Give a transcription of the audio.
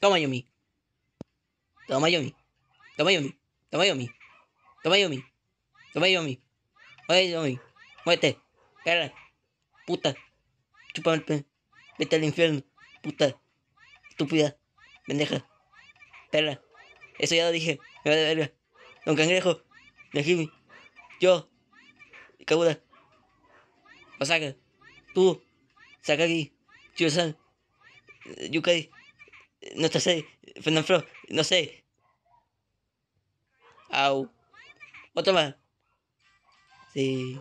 Toma, Yumi. Toma, Yumi. Toma, Yumi. Toma, Yumi. Toma, Yumi. Toma, Yumi. Oye, Yumi. Muévete. Puta. Chúpame el pen, Vete al infierno. Puta. Estúpida. Pendeja. Perra. Eso ya lo dije. Me verga. Don Cangrejo. de Jimmy. Yo. Cabuda Osaka. Tú. Sakagi. Chiyosan. Yukai. No te sé. Fernando pues Flo, no sé. Au. Otro más. Sí.